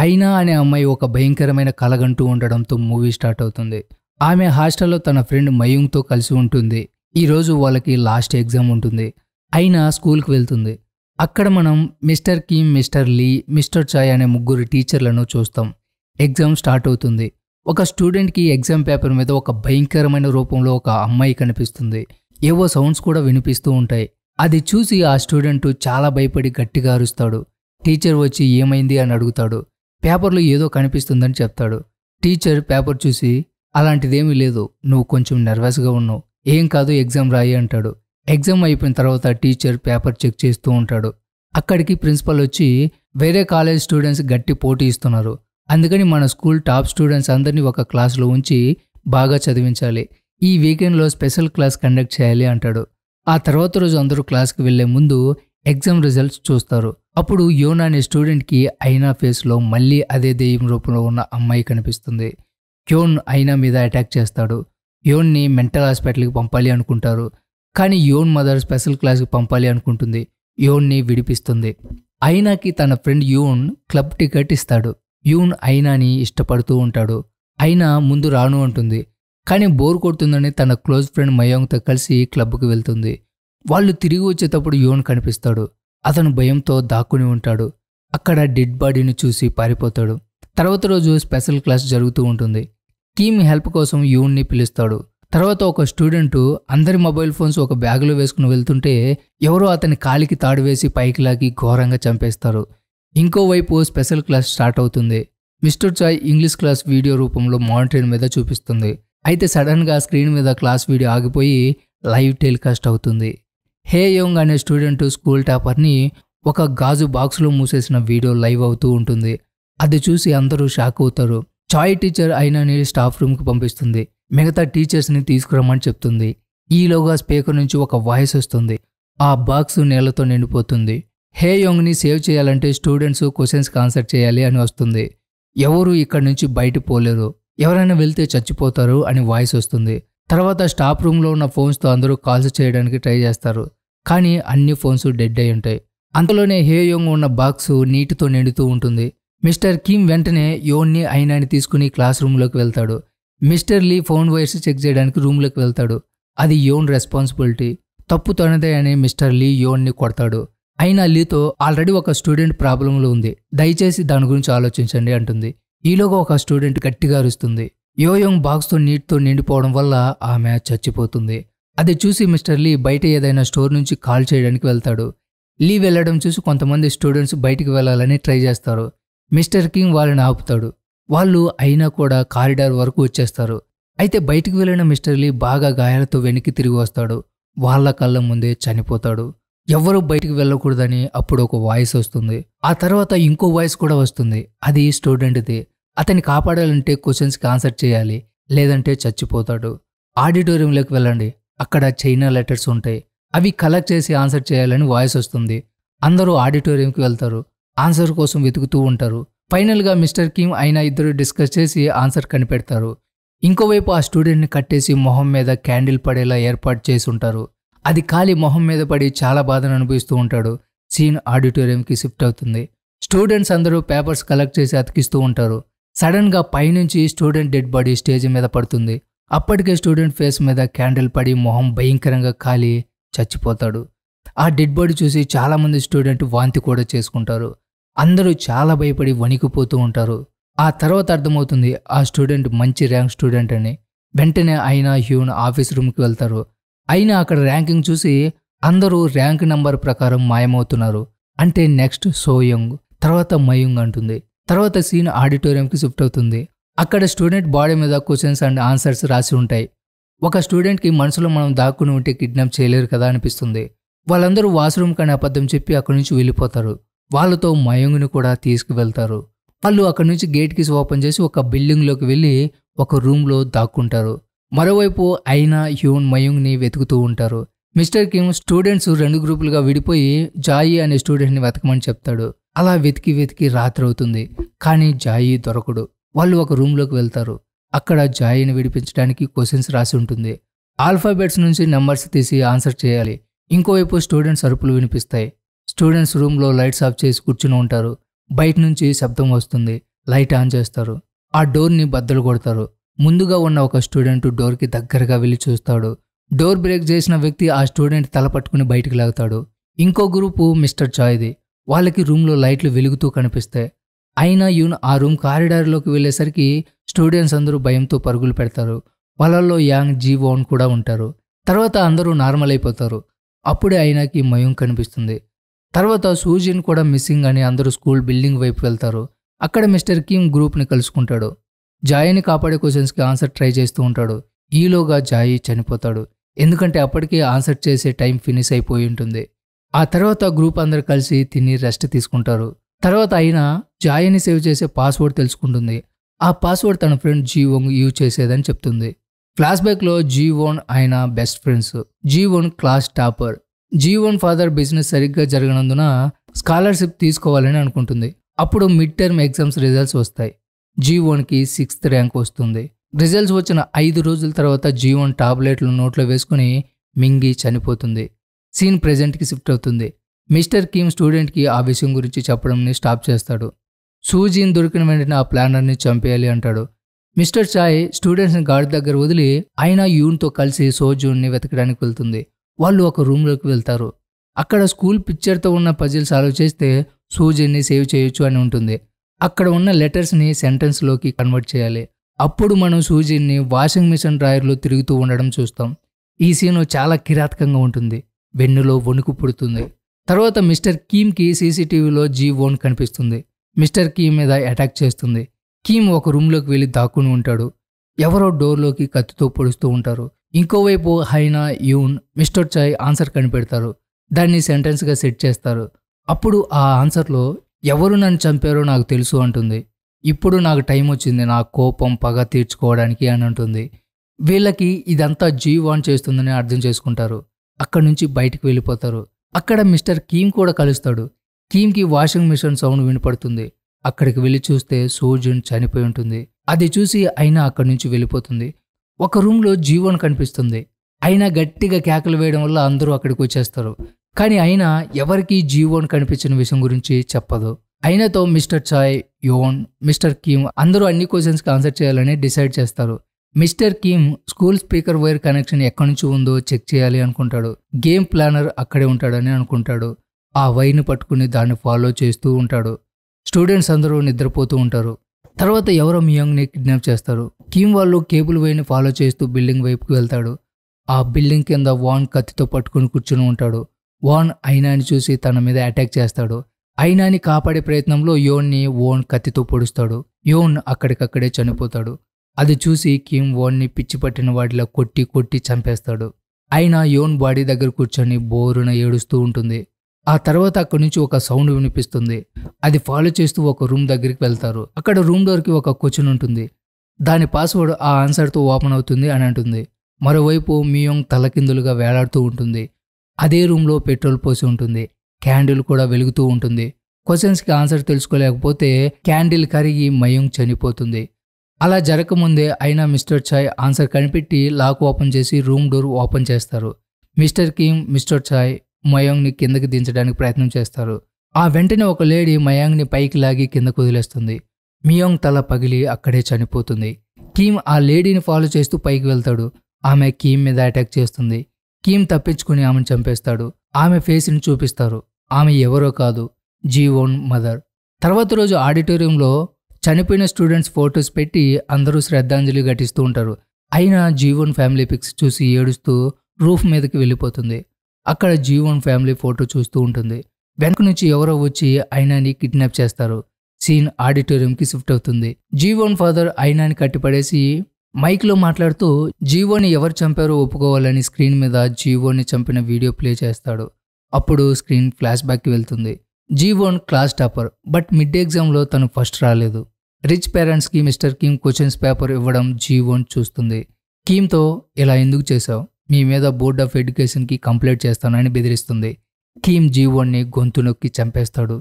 అయినా అనే అమ్మాయి ఒక భయంకరమైన కలగంటూ ఉండడంతో మూవీ స్టార్ట్ అవుతుంది ఆమె హాస్టల్లో తన ఫ్రెండ్ మయూంగ్తో కలిసి ఉంటుంది ఈరోజు వాళ్ళకి లాస్ట్ ఎగ్జామ్ ఉంటుంది అయినా స్కూల్కి వెళ్తుంది అక్కడ మనం mister Kim mister Lee mister Chae అనే ముగ్గురు టీచర్లను చూస్తాం ఎగ్జామ్ స్టార్ట్ అవుతుంది ఒక స్టూడెంట్కి ఎగ్జామ్ పేపర్ మీద ఒక భయంకరమైన రూపంలో ఒక అమ్మాయి కనిపిస్తుంది ఏవో సౌండ్స్ కూడా వినిపిస్తూ ఉంటాయి అది చూసి ఆ స్టూడెంట్ చాలా భయపడి గట్టిగా అరుస్తాడు టీచర్ వచ్చి ఏమైంది అని అడుగుతాడు పేపర్లో ఏదో కనిపిస్తుందని చెప్తాడు టీచర్ పేపర్ చూసి అలాంటిదేమీ లేదు నువ్వు కొంచెం నర్వస్గా ఉన్నావు ఏం కాదు ఎగ్జామ్ రాయి అంటాడు ఎగ్జామ్ అయిపోయిన తర్వాత టీచర్ పేపర్ చెక్ చేస్తూ ఉంటాడు అక్కడికి ప్రిన్సిపల్ వచ్చి వేరే కాలేజ్ స్టూడెంట్స్ గట్టి పోటీ ఇస్తున్నారు అందుకని మన స్కూల్ టాప్ స్టూడెంట్స్ అందరినీ ఒక క్లాస్లో ఉంచి బాగా చదివించాలి ఈ వీకెండ్లో స్పెషల్ క్లాస్ కండక్ట్ చేయాలి అంటాడు ఆ తర్వాత రోజు అందరూ క్లాస్కి వెళ్లే ముందు ఎగ్జామ్ రిజల్ట్స్ చూస్తారు అప్పుడు యోనా అనే స్టూడెంట్కి అయినా ఫేస్లో మళ్ళీ అదే దెయ్యం రూపంలో ఉన్న అమ్మాయి కనిపిస్తుంది క్యోన్ అయినా మీద అటాక్ చేస్తాడు యోన్ని మెంటల్ హాస్పిటల్కి పంపాలి అనుకుంటారు కానీ యోన్ మదర్ స్పెషల్ క్లాస్కి పంపాలి అనుకుంటుంది యోన్ని విడిపిస్తుంది అయినాకి తన ఫ్రెండ్ యూన్ క్లబ్ టికెట్ ఇస్తాడు యూన్ అయినాని ఇష్టపడుతూ ఉంటాడు అయినా ముందు రాను అంటుంది కానీ బోర్ కొడుతుందని తన క్లోజ్ ఫ్రెండ్ మయోంగ్తో కలిసి క్లబ్కి వెళ్తుంది వాళ్ళు తిరిగి వచ్చేటప్పుడు యోన్ కనిపిస్తాడు అతను భయంతో దాక్కుని ఉంటాడు అక్కడ డెడ్ బాడీని చూసి పారిపోతాడు తర్వాత రోజు స్పెషల్ క్లాస్ జరుగుతూ ఉంటుంది కీమ్ హెల్ప్ కోసం యూన్ని పిలుస్తాడు తర్వాత ఒక స్టూడెంట్ అందరి మొబైల్ ఫోన్స్ ఒక బ్యాగులో వేసుకుని వెళ్తుంటే ఎవరో అతని కాలికి తాడు వేసి పైకి లాగి ఘోరంగా చంపేస్తారు ఇంకోవైపు స్పెషల్ క్లాస్ స్టార్ట్ అవుతుంది mister Chae English class video రూపంలో మానిటర్ మీద చూపిస్తుంది అయితే సడన్గా స్క్రీన్ మీద క్లాస్ వీడియో ఆగిపోయి లైవ్ టెలికాస్ట్ అవుతుంది హే యోంగ్ అనే స్టూడెంట్ స్కూల్ టాపర్ని ఒక గాజు బాక్స్లో మూసేసిన వీడియో లైవ్ అవుతూ ఉంటుంది అది చూసి అందరూ షాక్ అవుతారు చాయ్ టీచర్ అయినని స్టాఫ్ రూమ్కి పంపిస్తుంది మిగతా టీచర్స్ని తీసుకురమ్మని చెప్తుంది ఈలోగా స్పీకర్ నుంచి ఒక వాయిస్ వస్తుంది ఆ బాక్స్ నేలతో నిండిపోతుంది హే యోంగ్ని సేవ్ చేయాలంటే స్టూడెంట్స్ క్వశ్చన్స్కి ఆన్సర్ చేయాలి అని వస్తుంది ఎవరు ఇక్కడి నుంచి బయట పోలేరు ఎవరైనా వెళ్తే చచ్చిపోతారు అని వాయిస్ వస్తుంది తర్వాత స్టాఫ్ రూమ్లో ఉన్న ఫోన్స్తో అందరూ కాల్స్ చేయడానికి ట్రై చేస్తారు కానీ అన్ని ఫోన్స్ డెడ్ అయి ఉంటాయి అంతలోనే హేయోంగ్ ఉన్న బాక్స్ నీటితో నిండుతూ ఉంటుంది మిస్టర్ కిమ్ వెంటనే యోన్ని అయినాని తీసుకుని క్లాస్ రూమ్లోకి వెళ్తాడు mister Lee phone wires check చేయడానికి రూమ్లోకి వెళ్తాడు అది యోన్ రెస్పాన్సిబిలిటీ తప్పు తనదే అని మిస్టర్ లీ యోన్ని కొడతాడు అయినా లీతో ఆల్రెడీ ఒక స్టూడెంట్ ప్రాబ్లంలో ఉంది దయచేసి దాని గురించి ఆలోచించండి అంటుంది ఈలోగా ఒక స్టూడెంట్ గట్టిగా అరుస్తుంది యోయోంగ్ బాక్స్తో నీటితో నిండిపోవడం వల్ల ఆమె చచ్చిపోతుంది అది చూసి మిస్టర్ లీ బయట ఏదైనా స్టోర్ నుంచి కాల్ చేయడానికి వెళ్తాడు లీ వెళ్ళడం చూసి కొంతమంది స్టూడెంట్స్ బయటికి వెళ్ళాలని ట్రై చేస్తారు మిస్టర్ కింగ్ వాళ్ళని ఆపుతాడు వాళ్ళు అయినా కూడా కారిడార్ వరకు వచ్చేస్తారు అయితే బయటికి వెళ్ళిన మిస్టర్ లీ బాగా గాయాలతో వెనక్కి తిరిగి వస్తాడు వాళ్ళ కళ్ళ ముందే చనిపోతాడు ఎవ్వరూ బయటికి వెళ్ళకూడదని అప్పుడు ఒక వాయిస్ వస్తుంది ఆ తర్వాత ఇంకో వాయిస్ కూడా వస్తుంది అది స్టూడెంట్ది అతన్ని కాపాడాలంటే క్వశ్చన్స్కి ఆన్సర్ చేయాలి లేదంటే చచ్చిపోతాడు ఆడిటోరియంలోకి వెళ్ళండి అక్కడ చైనా లెటర్స్ ఉంటాయి అవి కలెక్ట్ చేసి ఆన్సర్ చేయాలని వాయిస్ వస్తుంది అందరూ ఆడిటోరియంకి వెళ్తారు ఆన్సర్ కోసం వెతుకుతూ ఉంటారు ఫైనల్గా మిస్టర్ కిమ్ అయిన ఇద్దరు డిస్కస్ చేసి ఆన్సర్ కనిపెడతారు ఇంకోవైపు ఆ స్టూడెంట్ని కట్టేసి మొహం మీద క్యాండిల్ పడేలా ఏర్పాటు చేసి ఉంటారు అది ఖాళీ మొహం మీద పడి చాలా బాధను అనుభవిస్తూ ఉంటాడు సీన్ ఆడిటోరియంకి షిఫ్ట్ అవుతుంది స్టూడెంట్స్ అందరూ పేపర్స్ కలెక్ట్ చేసి అతికిస్తూ ఉంటారు సడన్గా పైనుంచి స్టూడెంట్ డెడ్ బాడీ స్టేజ్ మీద పడుతుంది అప్పటికే స్టూడెంట్ ఫేస్ మీద క్యాండిల్ పడి మొహం భయంకరంగా కాలి చచ్చిపోతాడు ఆ డెడ్ బాడీ చూసి చాలామంది స్టూడెంట్ వాంతి కూడా చేసుకుంటారు అందరూ చాలా భయపడి వణికిపోతూ ఉంటారు ఆ తర్వాత అర్థమవుతుంది ఆ స్టూడెంట్ మంచి ర్యాంక్ స్టూడెంట్ అని వెంటనే ఆయన హ్యూన్ ఆఫీస్ రూమ్కి వెళ్తారు అయినా అక్కడ ర్యాంకింగ్ చూసి అందరూ ర్యాంక్ నంబర్ ప్రకారం మాయమవుతున్నారు అంటే నెక్స్ట్ సోయంగ్ తర్వాత మయంగ్ అంటుంది తర్వాత సీన్ ఆడిటోరియంకి షిఫ్ట్ అవుతుంది అక్కడ స్టూడెంట్ బాడీ మీద క్వశ్చన్స్ అండ్ ఆన్సర్స్ రాసి ఉంటాయి ఒక స్టూడెంట్కి మనసులో మనం దాక్కుని ఉంటే కిడ్నాప్ చేయలేరు కదా అనిపిస్తుంది వాళ్ళందరూ వాష్రూమ్ కానీ అబద్ధం చెప్పి అక్కడి నుంచి వెళ్ళిపోతారు వాళ్ళతో మయంగుని కూడా తీసుకువెళ్తారు వాళ్ళు అక్కడి నుంచి గేట్కి ఓపెన్ చేసి ఒక బిల్డింగ్లోకి వెళ్ళి ఒక రూమ్లో దాక్కుంటారు మరోవైపు అయినా హ్యూన్ మయంగ్ని వెతుకుతూ ఉంటారు మిస్టర్ కిమ్ స్టూడెంట్స్ రెండు గ్రూపులుగా విడిపోయి జాయి అనే స్టూడెంట్ని వెతకమని చెప్తాడు అలా వెతికి వెతికి రాత్రి అవుతుంది కానీ జాయి దొరకడు వాళ్ళు ఒక రూమ్లోకి వెళ్తారు అక్కడ జాయిని విడిపించడానికి క్వశ్చన్స్ రాసి ఉంటుంది ఆల్ఫాబెట్స్ నుంచి నెంబర్స్ తీసి ఆన్సర్ చేయాలి ఇంకోవైపు స్టూడెంట్స్ అరుపులు వినిపిస్తాయి స్టూడెంట్స్ రూమ్లో లైట్స్ ఆఫ్ చేసి కూర్చుని ఉంటారు బయట నుంచి శబ్దం వస్తుంది లైట్ ఆన్ చేస్తారు ఆ డోర్ని బద్దలు కొడతారు ముందుగా ఉన్న ఒక స్టూడెంట్ డోర్కి దగ్గరగా వెళ్ళి చూస్తాడు డోర్ బ్రేక్ చేసిన వ్యక్తి ఆ స్టూడెంట్ తల పట్టుకుని బయటికి లాగుతాడు ఇంకో గ్రూపు మిస్టర్ చాయ్ది వాళ్ళకి రూమ్లో లైట్లు వెలుగుతూ కనిపిస్తాయి అయినా యూన్ ఆ రూమ్ కారిడార్లోకి వెళ్ళేసరికి స్టూడెంట్స్ అందరూ భయంతో పరుగులు పెడతారు వాళ్ళల్లో యాంగ్ జీవోన్ కూడా ఉంటారు తర్వాత అందరూ నార్మల్ అయిపోతారు అప్పుడే అయినాకి మయం కనిపిస్తుంది తర్వాత సూజిన్ కూడా మిస్సింగ్ అని అందరూ స్కూల్ బిల్డింగ్ వైపు వెళ్తారు అక్కడ మిస్టర్ కిమ్ గ్రూప్ని కలుసుకుంటాడు జాయిని కాపాడే క్వశ్చన్స్కి ఆన్సర్ ట్రై చేస్తూ ఉంటాడు ఈలోగా జాయి చనిపోతాడు ఎందుకంటే అప్పటికే ఆన్సర్ చేసే టైం ఫినిష్ అయిపోయి ఉంటుంది ఆ తర్వాత గ్రూప్ అందరు కలిసి తిని రెస్ట్ తీసుకుంటారు తర్వాత ఆయన జాయని సేవ్ చేసే పాస్వర్డ్ తెలుసుకుంటుంది ఆ పాస్వర్డ్ తన ఫ్రెండ్ జీవోంగ్ యూజ్ చేసేదని చెప్తుంది ఫ్లాష్ బ్యాక్లో జీవోన్ ఆయన best friends Jiwon class topper Jiwon father business సరిగ్గా జరగనందున స్కాలర్షిప్ తీసుకోవాలని అనుకుంటుంది అప్పుడు మిడ్ టర్మ్ ఎగ్జామ్స్ రిజల్ట్స్ వస్తాయి జీవోన్కి సిక్స్త్ ర్యాంక్ వస్తుంది రిజల్ట్స్ వచ్చిన ఐదు రోజుల తర్వాత జీవోన్ టాబ్లెట్లు నోట్లో వేసుకుని మింగి చనిపోతుంది సీన్ ప్రజెంట్కి షిఫ్ట్ అవుతుంది మిస్టర్ కిమ్ స్టూడెంట్కి ఆ విషయం గురించి చెప్పడంని స్టాప్ చేస్తాడు సూజీని దొరికిన వెంటనే ఆ ప్లానర్ని చంపేయాలి అంటాడు మిస్టర్ చాయ్ స్టూడెంట్స్ని గాడి దగ్గర వదిలి అయినా యూన్తో కలిసి సోజూన్ని వెతకడానికి వెళ్తుంది వాళ్ళు ఒక రూమ్లోకి వెళ్తారు అక్కడ స్కూల్ పిక్చర్తో ఉన్న పజిల్ సాల్వ్ చేస్తే సూజీని సేవ్ చేయొచ్చు అని ఉంటుంది అక్కడ ఉన్న లెటర్స్ని సెంటెన్స్లోకి కన్వర్ట్ చేయాలి అప్పుడు మనం సూజీని వాషింగ్ మిషన్ డ్రాయర్లో తిరుగుతూ ఉండడం చూస్తాం ఈ సీను చాలా కిరాతకంగా ఉంటుంది వెన్నులో వణుకు పుడుతుంది తర్వాత మిస్టర్ కీమ్కి సీసీటీవీలో జీ ఓన్ కనిపిస్తుంది మిస్టర్ కీమ్ మీద అటాక్ చేస్తుంది కీమ్ ఒక రూమ్లోకి వెళ్ళి దాక్కుని ఉంటాడు ఎవరో డోర్లోకి కత్తితో పొడుస్తూ ఉంటారు ఇంకోవైపు హైనా యూన్ మిస్టర్ చాయ్ ఆన్సర్ కనిపెడతారు దాన్ని సెంటెన్స్గా సెట్ చేస్తారు అప్పుడు ఆ ఆన్సర్లో ఎవరు నన్ను చంపారో నాకు తెలుసు అంటుంది ఇప్పుడు నాకు టైం వచ్చింది నా కోపం పగ తీర్చుకోవడానికి అని అంటుంది వీళ్ళకి ఇదంతా జీవాన్ చేస్తుందని అర్థం చేసుకుంటారు అక్కడి నుంచి బయటకు వెళ్ళిపోతారు అక్కడ మిస్టర్ కీమ్ కూడా కలుస్తాడు కీమ్కి వాషింగ్ మిషన్ సౌండ్ వినపడుతుంది అక్కడికి వెళ్ళి చూస్తే సోజన్ చనిపోయి ఉంటుంది అది చూసి అయినా అక్కడి నుంచి వెళ్ళిపోతుంది ఒక రూమ్లో జీవన్ కనిపిస్తుంది అయినా గట్టిగా కేకలు వేయడం వల్ల అందరూ అక్కడికి వచ్చేస్తారు కానీ అయినా ఎవరికీ జీవోన్ కనిపించిన విషయం గురించి చెప్పదు అయినాతో mister Chae Yeon mister Kim అందరూ అన్ని క్వశ్చన్స్కి ఆన్సర్ చేయాలని డిసైడ్ చేస్తారు mister Kim school speaker wire connection ఎక్కడి నుంచి ఉందో చెక్ చేయాలి అనుకుంటాడు గేమ్ ప్లానర్ అక్కడే ఉంటాడని అనుకుంటాడు ఆ వైర్ని పట్టుకుని దాన్ని ఫాలో చేస్తూ ఉంటాడు స్టూడెంట్స్ అందరూ నిద్రపోతూ ఉంటారు తర్వాత ఎవరో మియాంగ్ని కిడ్నాప్ చేస్తారు కిమ్ వాళ్ళు కేబుల్ వైర్ని ఫాలో చేస్తూ బిల్డింగ్ వైపుకి వెళ్తాడు ఆ బిల్డింగ్ కింద వాన్ కత్తితో పట్టుకుని కూర్చుని ఉంటాడు వాన్ అయినాని చూసి తన మీద అటాక్ చేస్తాడు అయినాని కాపాడే ప్రయత్నంలో యోన్ని ఓన్ కత్తితో పొడుస్తాడు యోన్ అక్కడికక్కడే చనిపోతాడు అది చూసి కిమ్ పిచ్చి పిచ్చిపట్టిన వాటిలా కొట్టి కొట్టి చంపేస్తాడు అయినా యోన్ బాడీ దగ్గర కూర్చొని బోరున ఏడుస్తూ ఉంటుంది ఆ తర్వాత అక్కడి నుంచి ఒక సౌండ్ వినిపిస్తుంది అది ఫాలో చేస్తూ ఒక రూమ్ దగ్గరికి వెళ్తారు అక్కడ రూమ్ డోర్కి ఒక క్వశ్చన్ ఉంటుంది దాని పాస్వర్డ్ ఆ ఆన్సర్తో ఓపెన్ అవుతుంది అని అంటుంది మరోవైపు మియోంగ్ తలకిందులుగా వేలాడుతూ ఉంటుంది అదే రూమ్లో పెట్రోల్ పోసి ఉంటుంది క్యాండిల్ కూడా వెలుగుతూ ఉంటుంది క్వశ్చన్స్కి ఆన్సర్ తెలుసుకోలేకపోతే క్యాండిల్ కరిగి మయోంగ్ చనిపోతుంది అలా జరగకముందే అయినా మిస్టర్ చాయ్ ఆన్సర్ కనిపెట్టి లాక్ ఓపెన్ చేసి రూమ్ డోర్ ఓపెన్ చేస్తారు మిస్టర్ కిమ్ మిస్టర్ చాయ్ మయాంగ్ని కిందకి దించడానికి ప్రయత్నం చేస్తారు ఆ వెంటనే ఒక లేడీ మయాంగ్ని పైకి లాగి కిందకు వదిలేస్తుంది మియాంగ్ తల పగిలి అక్కడే చనిపోతుంది కీమ్ ఆ లేడీని ఫాలో చేస్తూ పైకి వెళ్తాడు ఆమె కీమ్ మీద అటాక్ చేస్తుంది కీమ్ తప్పించుకుని ఆమెను చంపేస్తాడు ఆమె ఫేస్ని చూపిస్తారు ఆమె ఎవరో కాదు జీవోన్ మదర్ తర్వాత రోజు ఆడిటోరియంలో చనిపోయిన స్టూడెంట్స్ ఫొటోస్ పెట్టి అందరూ శ్రద్ధాంజలి ఘటిస్తూ ఉంటారు అయినా జీవన్ ఫ్యామిలీ పిక్స్ చూసి ఏడుస్తూ రూఫ్ మీదకి వెళ్ళిపోతుంది అక్కడ జీవన్ ఫ్యామిలీ ఫోటో చూస్తూ ఉంటుంది వెనక నుంచి ఎవరో వచ్చి అయినాని కిడ్నాప్ చేస్తారు సీన్ ఆడిటోరియంకి షిఫ్ట్ అవుతుంది జీవోన్ ఫాదర్ అయినాని కట్టిపడేసి మైక్లో మాట్లాడుతూ జీవోని ఎవరు చంపారో ఒప్పుకోవాలని స్క్రీన్ మీద జీవోని చంపిన వీడియో ప్లే చేస్తాడు అప్పుడు స్క్రీన్ ఫ్లాష్ బ్యాక్కి వెళ్తుంది Jiwon class topper but mid ఎగ్జామ్లో తను ఫస్ట్ రాలేదు రిచ్ పేరెంట్స్కి మిస్టర్ కీమ్ క్వశ్చన్స్ పేపర్ ఇవ్వడం జీవోన్ చూస్తుంది కీమ్తో ఇలా ఎందుకు చేశావు మీ మీద బోర్డ్ ఆఫ్ ఎడ్యుకేషన్కి కంప్లైంట్ చేస్తానని బెదిరిస్తుంది కీమ్ జీవోన్ని గొంతు నొక్కి చంపేస్తాడు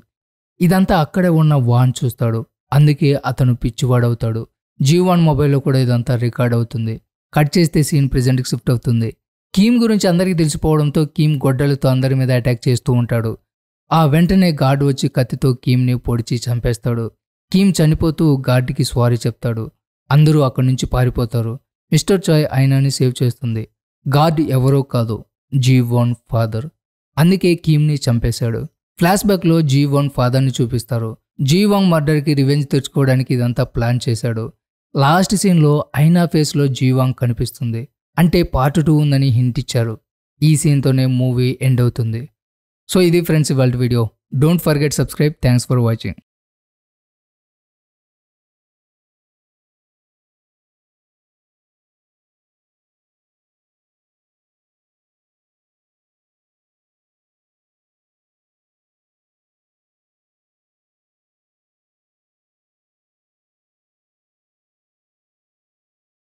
ఇదంతా అక్కడే ఉన్న వాన్ చూస్తాడు అందుకే అతను పిచ్చివాడవుతాడు జీవాన్ మొబైల్లో కూడా ఇదంతా రికార్డ్ అవుతుంది కట్ చేస్తే సీన్ ప్రెజెంట్కి షిఫ్ట్ అవుతుంది కీమ్ గురించి అందరికీ తెలిసిపోవడంతో కీమ్ గొడ్డలతో అందరి మీద అటాక్ చేస్తూ ఉంటాడు ఆ వెంటనే గార్డ్ వచ్చి కత్తితో కీమ్ని పొడిచి చంపేస్తాడు కీమ్ చనిపోతూ గార్డ్కి స్వారీ చెప్తాడు అందరూ అక్కడి నుంచి పారిపోతారు మిస్టర్ చాయ్ ఆయనని సేవ్ చేస్తుంది గార్డ్ ఎవరో కాదు జీ వన్ ఫాదర్ అందుకే కీమ్ని చంపేశాడు ఫ్లాష్ బ్యాక్లో జీ వన్ ఫాదర్ని చూపిస్తారు జీ మర్డర్ మర్డర్కి రివెంజ్ తెచ్చుకోవడానికి ఇదంతా ప్లాన్ చేశాడు లాస్ట్ సీన్లో ఐనా ఫేస్లో జీవాంగ్ కనిపిస్తుంది అంటే పార్ట్ టూ ఉందని హింట్ ఇచ్చారు ఈ సీన్తోనే మూవీ ఎండ్ అవుతుంది సో ఇది ఫ్రెండ్స్ ఇవాళ video don't forget subscribe thanks for watching